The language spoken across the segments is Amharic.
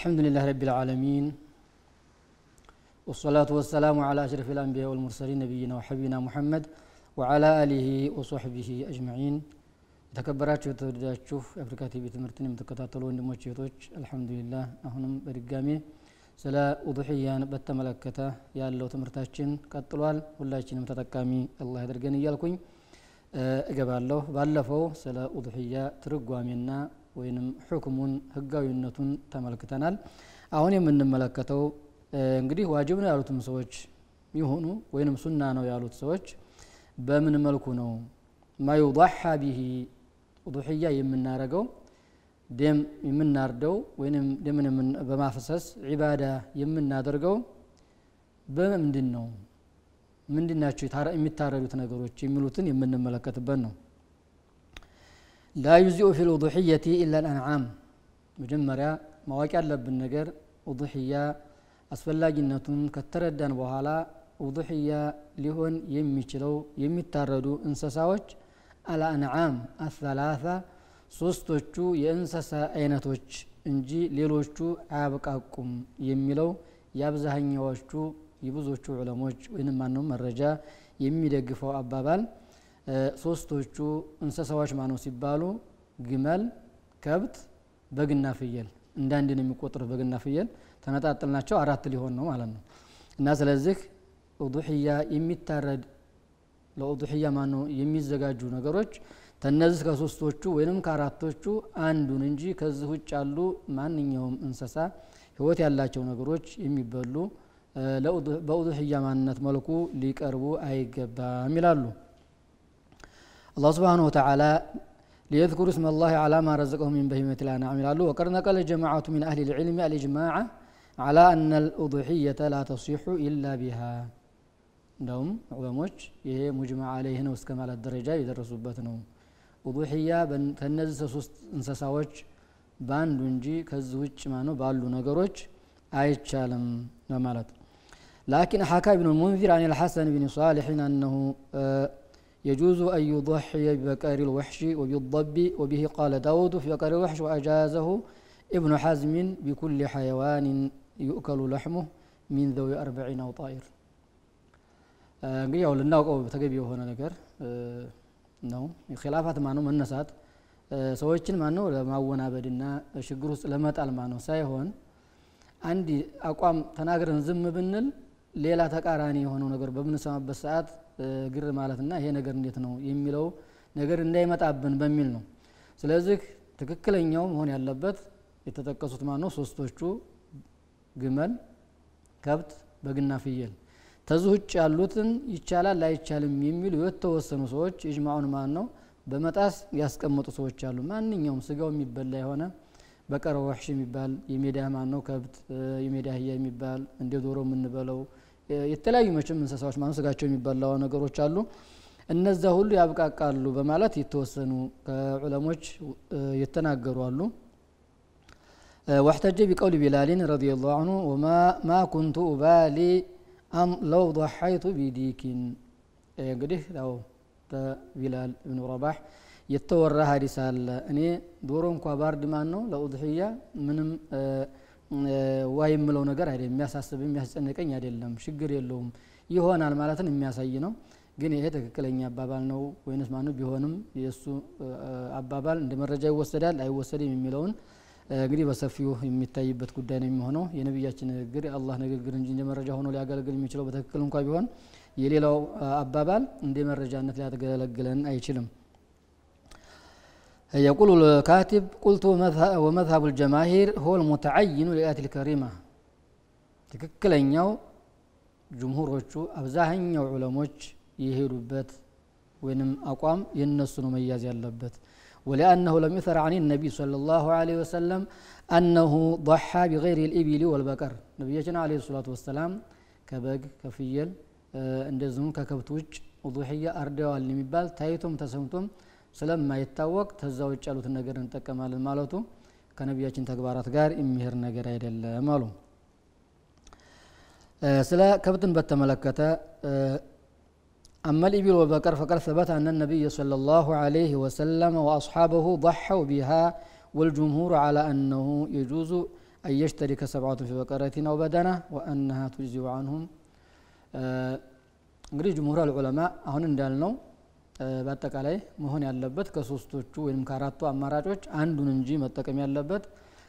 الحمد لله رب العالمين والصلاة والسلام على أشرف الأنبياء والمرسلين نبينا وحبينا محمد وعلى آله وصحبه أجمعين تكبرات شوف شوف أفريقيا تي في تمرتين متكتاتلون الحمد لله أهنم برقامي سلا وضحيا بت ملكتا يا لو تمرتاشين كطلوال ولا شين متتكامي الله يدرقني يالكوين أجاب الله بالله سلا وضحيا ترقوا منا ወይንም ሕክሙን ህጋዊነቱን ተመልክተናል። አሁን የምንመለከተው እንግዲህ ዋጅብ ነው ያሉትም ሰዎች ይሆኑ ወይንም ሱና ነው ያሉት ሰዎች በምን መልኩ ነው ማዩضሓ ቢሂ ضሕያ የምናረገው ደም የምናርደው ወይም ደምን በማፈሰስ ዒባዳ የምናደርገው በምንድን ነው? ምንድናቸው ናቸው የሚታረዱት ነገሮች የሚሉትን የምንመለከትበት ነው። لا يجزئ في الأضحية إلا الأنعام መጀመሪያ ማወቅ ያለብን ነገር ውضሕያ አስፈላጊነቱን ከተረዳን በኋላ ውضሕያ ሊሆን የሚችለው የሚታረዱ እንስሳዎች አልአንዓም አላሳ ሶስቶቹ የእንስሳ አይነቶች እንጂ ሌሎቹ አያበቃቁም የሚለው የአብዛኛዎቹ የብዙዎቹ ዑለሞች ወይንም ማንም መረጃ የሚደግፈው አባባል ሶስቶቹ እንስሳዎች ማነው ሲባሉ ግመል፣ ከብት፣ በግና ፍየል እንደ አንድ ነው የሚቆጥሩት። በግና ፍየል ተነጣጥልናቸው አራት ሊሆን ነው ማለት ነው። እና ስለዚህ ኡዱሕያ የሚታረድ ለኡዱሕያ ማነው የሚዘጋጁ ነገሮች ተነዚህ ከሶስቶቹ ወይንም ከአራቶቹ አንዱን እንጂ ከዚህ ውጭ ያሉ ማንኛውም እንስሳ ህይወት ያላቸው ነገሮች የሚበሉ በኡዱሕያ ማንነት መልኩ ሊቀርቡ አይገባም ይላሉ። الله سبحانه وتعالى ليذكر اسم الله على ما رزقهم من بهيمة الأنعام لعله وقد نقل جماعة من أهل العلم الإجماع على أن الأضحية لا تصيح إلا بها دوم عظموش يه مجمع عليه نوس كمال الدرجة يدرسوا بطنه أضحية بن تنزس سوست انساساوج بان دونجي كزوش ما نو بالو نغروج أي تشالم نمالت لكن حكى ابن المنذر عن الحسن بن صالح أنه يجوز أن يضحي ببكار الوحش وبالضب وبه قال داود في بكار الوحش وأجازه ابن حزم بكل حيوان يؤكل لحمه من ذوي أربعين أو طائر آه، قيل لنا أو تجبيه هنا نكر آه، نو خلافات معنو من نسات آه، سويتشن معنو لما هو نابدنا شجروس لما تعلمانو سايهون عندي أقوام تناقر نزم بنل ليلة تكاراني هون نقر ببنسام بساعات ግር ማለትና ይሄ ነገር እንዴት ነው የሚለው ነገር እንዳይመጣብን በሚል ነው። ስለዚህ ትክክለኛው መሆን ያለበት የተጠቀሱት ማን ነው? ሶስቶቹ ግመል፣ ከብት፣ በግና ፍየል። ተዚህ ውጭ ያሉትን ይቻላል አይቻልም የሚሉ የተወሰኑ ሰዎች ኢጅማዑን ማን ነው በመጣስ ያስቀመጡ ሰዎች አሉ። ማንኛውም ስጋው የሚበላ የሆነ በቀረ ወሕሽ የሚባል የሜዳ ማን ነው ከብት፣ የሜዳ አህያ የሚባል እንደ ዶሮ የምንበለው የተለያዩ መቼም እንስሳዎች ማለት ስጋቸው የሚበላው ነገሮች አሉ እነዛ ሁሉ ያብቃቃሉ በማለት የተወሰኑ ከዑለሞች የተናገሩ አሉ واحتج بقول بلال رضي الله عنه وما ما كنت أبالي أم لو ضحيت بديك قده لو بلال بن رباح يتورها رسالة أني دورهم كبار دمانه لأضحية منهم أه ዋይ የምለው ነገር አይደለም፣ የሚያሳስብ የሚያስጨንቀኝ አይደለም፣ ችግር የለውም ይሆናል ማለትን የሚያሳይ ነው። ግን ይሄ ትክክለኛ አባባል ነው ወይንስ ማኑ ቢሆንም የእሱ አባባል እንደ መረጃ ይወሰዳል አይወሰድም የሚለውን እንግዲህ በሰፊው የሚታይበት ጉዳይ ነው የሚሆነው። የነቢያችን ንግግር የአላህ ንግግር እንጂ እንደ መረጃ ሆኖ ሊያገለግል የሚችለው በትክክል እንኳ ቢሆን የሌላው አባባል እንደ መረጃነት ሊያገለግለን አይችልም። يقول الكاتب قلت ومذهب الجماهير هو المتعين للآية الكريمة تككل جمهور ትክክለኛው ጅምሁሮቹ አብዛኛው ዑለሞች يهير ወይንም وينم أقوام ينسون መያዝ ያለበት ولأنه لم يثر عن النبي صلى الله عليه وسلم أنه ضحى بغير الإبل والبقر نبينا عليه الصلاة والسلام كبق كفيل عند ከከብት ውጭ وضحية أردوا اللي مبال تايتم تسمتم سلام ما يتوقع تزوج شلوت النجار انتقام على المالوتو كان بيجين تكبرات غير إمهر نجار إلى المالو سلا كابتن بتملكة أما الإبل وبكر فقد ثبت أن النبي صلى الله عليه وسلم وأصحابه ضحوا بها والجمهور على أنه يجوز أن يشترك سبعة في بقرة أو بدنة وأنها تجزي عنهم آه جمهور العلماء هون دالنو በአጠቃላይ መሆን ያለበት ከሶስቶቹ ወይም ከአራቱ አማራጮች አንዱን እንጂ መጠቀም ያለበት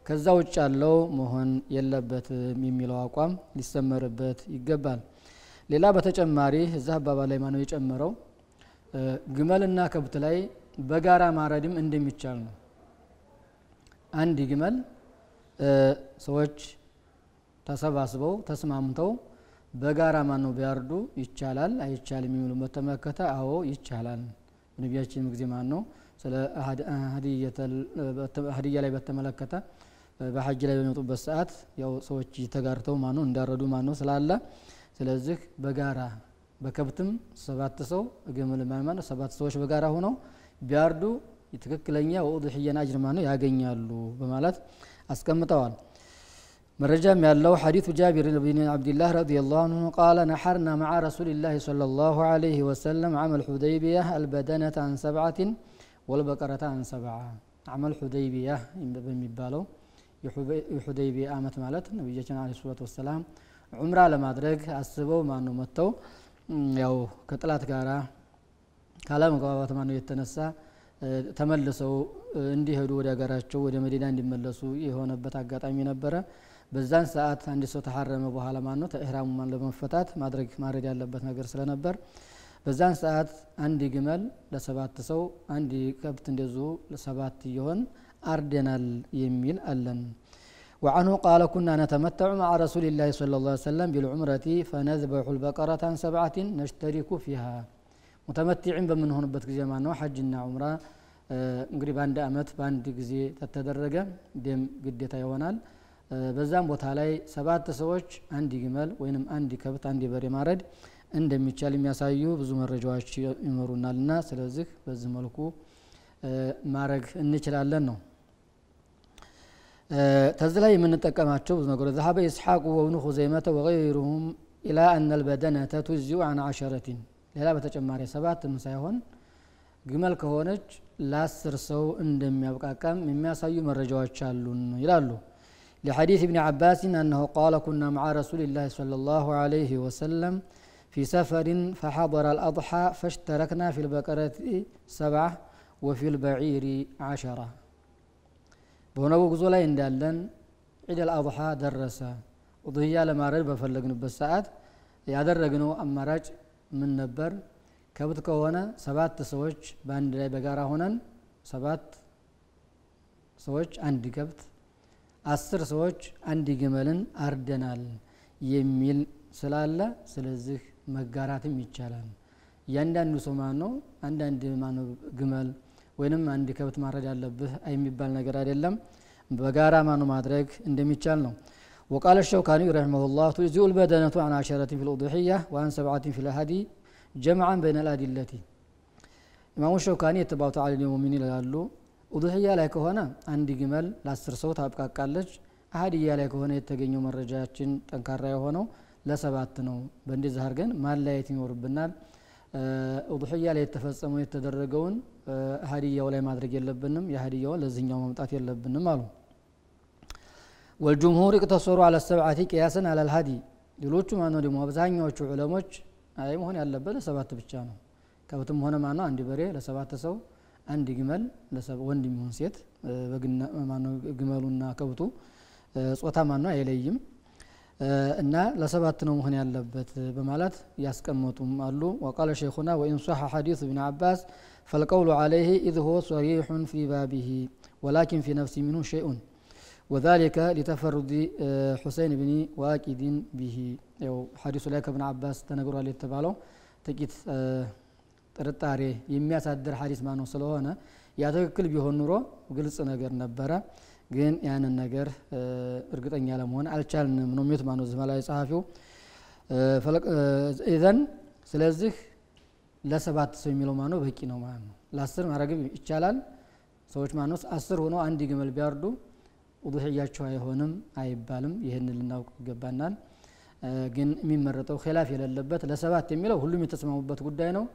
ከዛ ውጭ ያለው መሆን የለበትም የሚለው አቋም ሊሰመርበት ይገባል። ሌላ በተጨማሪ እዛ አባባል ላይ ማነው የጨመረው ግመልና ከብት ላይ በጋራ ማረድም እንደሚቻል ነው። አንድ ግመል ሰዎች ተሰባስበው ተስማምተው በጋራ ማን ነው ቢያርዱ ይቻላል አይቻልም የሚሉ በተመለከተ አዎ ይቻላል። በነቢያችንም ጊዜ ማን ነው ስለ ሀዲያ ላይ በተመለከተ በሐጅ ላይ በሚወጡበት ሰዓት ያው ሰዎች ተጋርተው ማን ነው እንዳረዱ ማን ነው ስላለ ስለዚህ በጋራ በከብትም ሰባት ሰው ግምል ማይማን ሰባት ሰዎች በጋራ ሆነው ቢያርዱ ትክክለኛ ወኡድሕየን አጅር ማን ነው ያገኛሉ በማለት አስቀምጠዋል። مرجع الله حديث جابر بن عبد الله رضي الله عنه قال نحرنا مع رسول الله صلى الله عليه وسلم عمل حديبية البدنة عن سبعة والبقرة عن سبعة عمل حديبية بمبالو يحديبية آمت مالت النبي عليه الصلاة والسلام عمره لما درج أسبو ما نمتو يو كتلات كارا كلام قوابات ما يتنسى تملسو عندي هدور يا قراشو ودي مدينة عندي ملسو يهون بتاقات عمي نبرا በዛን ሰዓት አንድ ሰው ተሐረመ በኋላ ማን ነው ኢህራሙን ለመፈታት ማድረግ ማድረግ ያለበት ነገር ስለነበር በዛን ሰዓት አንድ ግመል ለሰባት ሰው አንድ ከብት እንደዙ ለሰባት ይሆን አርደናል የሚል አለን وعنه قال كنا نتمتع مع رسول الله صلى الله عليه وسلم بالعمرة فنذبح البقرة عن سبعة نشترك فيها متمتعين بمن هون بتكزي معنا حجنا عمرة እንግዲህ በአንድ አመት በአንድ ጊዜ ተተደረገ ደም ግዴታ ይሆናል በዛም ቦታ ላይ ሰባት ሰዎች አንድ ግመል ወይም አንድ ከብት አንድ በሬ ማረድ እንደሚቻል የሚያሳዩ ብዙ መረጃዎች ይኖሩናል ና ስለዚህ በዚህ መልኩ ማድረግ እንችላለን ነው ተዚ ላይ የምንጠቀማቸው ብዙ ነገሮች ዛሀበ إسحاق ወብኑ ሁዘይመተ وغيرهم ኢላ አነ البدنة تجزئ አን አሸረቲን ሌላ በተጨማሪ ሰባትም ሳይሆን ግመል ከሆነች ለአስር ሰው እንደሚያብቃቀም የሚያሳዩ መረጃዎች አሉን ይላሉ لحديث ابن عباس إن أنه قال كنا مع رسول الله صلى الله عليه وسلم في سفر فحضر الأضحى فاشتركنا في البقرة سبعة وفي البعير عشرة بونو قزولا إندالن عيد الأضحى درس وضيا لما رجب فلقنا بالساعات يا درقنا أما راج من نبر كبت هنا سبات تسوج باندري بقارة هنا سبات سوج عند كبت አስር ሰዎች አንድ ግመልን አርደናል የሚል ስላለ ስለዚህ መጋራትም ይቻላል እያንዳንዱ ሰው ማን ነው አንዳንድ ማነው ግመል ወይንም አንድ ከብት ማረድ አለብህ የሚባል ነገር አይደለም በጋራ ማኑ ማድረግ እንደሚቻል ነው وقال الشوكاني رحمه الله تجزئ البدنة عن عشرة في الأضحية وعن سبعة في الهدي جمعا بين الأدلة إمام الشوكاني يتبع تعالى المؤمنين لالو ውዱህያ ላይ ከሆነ አንድ ግመል ለአስር ሰው ታብቃቃለች አህድያ ላይ ከሆነ የተገኘው መረጃችን ጠንካራ የሆነው ለሰባት ነው በእንደዚህ አድርገን ማለያየት ይኖርብናል ኡዱሕያ ላይ የተፈጸመው የተደረገውን አህድያው ላይ ማድረግ የለብንም የአህድያውን ለዚህኛው መምጣት የለብንም አሉ ወልጅምሁር ይቅተሰሩ አለ ሰብዓቲ ቅያስን ልሃዲ ሌሎቹ ማነው ደግሞ አብዛኛዎቹ ዑለሞች አይ መሆን ያለበት ለሰባት ብቻ ነው ከብትም ሆነ ማነው አንድ በሬ ለሰባት ሰው አንድ ግመል ወንድ የሚሆን ሴት ግመሉና ከብቱ ጾታ ማኗ አይለይም እና ለሰባት ነው መሆን بمالات يسكن موتهم قالوا وقال الشيخنا وإن صح حديث ابن عباس فالقول عليه إذ هو صريح في بابه ولكن في نفسه منه شيء وذلك لتفرد حسين بن واكد به حديث لك ابن عباس تنقر عليه التبالو تكيت ጥርጣሬ የሚያሳድር ሀዲስ ማኖ ስለሆነ ያ ትክክል ቢሆን ኑሮ ግልጽ ነገር ነበረ ግን ያንን ነገር እርግጠኛ ለመሆን አልቻልንም ነው የሚሉት ማነው ዝመ ጸሐፊው ኢዘን ስለዚህ ለሰባት ሰው የሚለው ማኖ በቂ ነው ማለት ነው ለአስር ማድረግም ይቻላል ሰዎች ማኖስ አስር ሆኖ አንድ ግመል ቢያርዱ ውዱሕያቸው አይሆንም አይባልም ይህን ልናውቅ ይገባናል ግን የሚመረጠው ኺላፍ የሌለበት ለሰባት የሚለው ሁሉም የተስማሙበት ጉዳይ ነው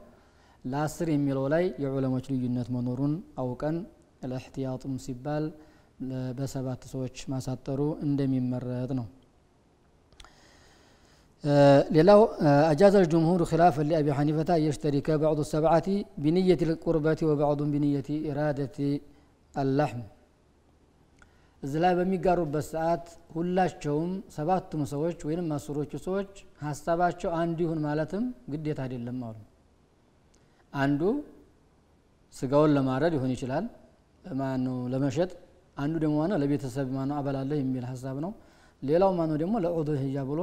ለአስር የሚለው ላይ የዑለሞች ልዩነት መኖሩን አውቀን ለእሕትያጡም ሲባል በሰባት ሰዎች ማሳጠሩ እንደሚመረጥ ነው ሌላው أجاز الجمهور خلافا لأبي حنيفة يشترك بعض السبعة بنية القربة وبعض بنية إرادة اللحم እዚህ ላይ በሚጋሩበት ሰዓት ሁላቸውም ሰባቱም ሰዎች ወይም አስሮቹ ሰዎች ሀሳባቸው አንድ ይሁን ማለትም ግዴታ አይደለም አሉ አንዱ ስጋውን ለማረድ ሊሆን ይችላል ማኑ ለመሸጥ አንዱ ደግሞ ማነው ለቤተሰብ ማነው አበላለሁ የሚል ሀሳብ ነው ሌላው ማነው ደግሞ ለኡድህያ ብሎ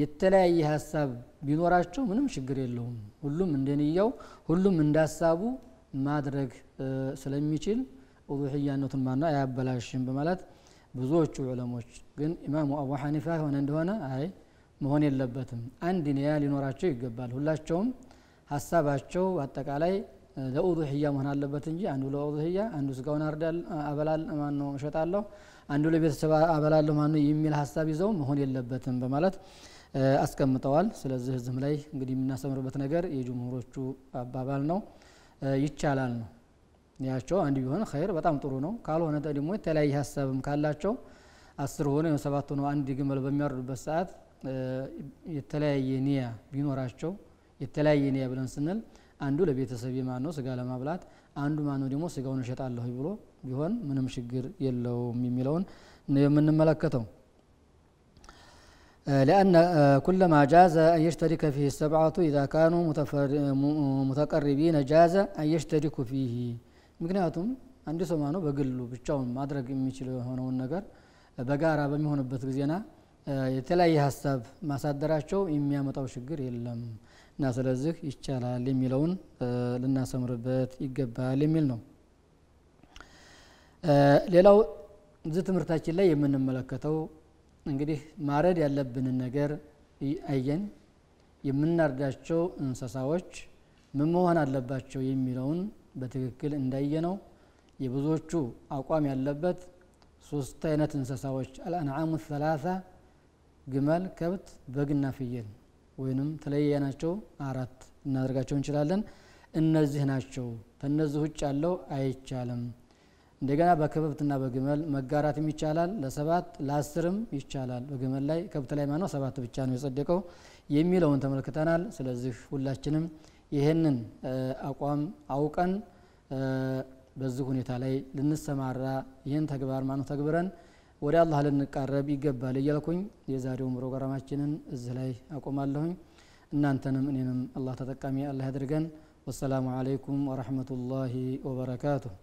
የተለያየ ሀሳብ ቢኖራቸው ምንም ችግር የለውም ሁሉም እንደንያው ሁሉም እንዳሳቡ ማድረግ ስለሚችል ኡድህያነቱን ማነው አያበላሽም በማለት ብዙዎቹ ዑለሞች ግን ኢማሙ አቡ ሐኒፋ ሆነ እንደሆነ አይ መሆን የለበትም አንድ ንያ ሊኖራቸው ይገባል ሁላቸውም ሀሳባቸው አጠቃላይ ለኡዱህያ መሆን አለበት እንጂ አንዱ ለኡዱህያ አንዱ ስጋውን አበላል ማን ነው እሸጣለሁ አንዱ ለቤተሰብ አበላለሁ ማን የሚል ሀሳብ ይዘው መሆን የለበትም በማለት አስቀምጠዋል ስለዚህ ህዝም ላይ እንግዲህ የምናሰምርበት ነገር የጅምሁሮቹ አባባል ነው ይቻላል ነው ያቸው አንድ ቢሆን ኸይር በጣም ጥሩ ነው ካልሆነ ደግሞ የተለያየ ሀሳብም ካላቸው አስር ሆነ ሰባት ሆነ አንድ ግመል በሚያርዱበት ሰዓት የተለያየ ኒያ ቢኖራቸው የተለያየ ነው ብለን ስንል አንዱ ለቤተሰብ ማን ነው ስጋ ለማብላት አንዱ ማን ነው ደግሞ ስጋውን እሸጣለሁ ብሎ ቢሆን ምንም ችግር የለውም የሚለውን የምንመለከተው لأن كلما جاز أن يشترك فيه السبعة إذا كانوا متقربين جاز أن يشتركوا فيه ምክንያቱም አንድ ሰው ማነው በግሉ ብቻውን ማድረግ የሚችል የሆነውን ነገር በጋራ በሚሆንበት ጊዜና የተለያየ ሀሳብ ማሳደራቸው የሚያመጣው ችግር የለም እና ስለዚህ ይቻላል የሚለውን ልናሰምርበት ይገባል የሚል ነው። ሌላው እዚህ ትምህርታችን ላይ የምንመለከተው እንግዲህ ማረድ ያለብንን ነገር አየን። የምናርዳቸው እንስሳዎች ምን መሆን አለባቸው የሚለውን በትክክል እንዳየነው የብዙዎቹ አቋም ያለበት ሶስት አይነት እንስሳዎች አልአንዓሙ ሰላሳ ግመል፣ ከብት፣ በግና ፍየል ወይንም ናቸው አራት እናደርጋቸው እንችላለን። እነዚህ ናቸው። ከነዚህ ውጭ ያለው አይቻልም። እንደገና በከብትና በግመል መጋራትም ይቻላል። ለሰባት ለአስርም ይቻላል። በግመል ላይ ከብት ላይ ማነው ሰባት ብቻ ነው የጸደቀው የሚለውን ተመልክተናል። ስለዚህ ሁላችንም ይህንን አቋም አውቀን በዚህ ሁኔታ ላይ ልንሰማራ ይህን ተግባር ማነው ተግብረን ወደ አላህ ልንቃረብ ይገባል እያልኩኝ የዛሬውን ፕሮግራማችንን እዚህ ላይ አቆማለሁኝ እናንተንም እኔንም አላህ ተጠቃሚ አላህ ያድርገን ወሰላሙ አለይኩም ወረሕመቱላሂ ወበረካቱሁ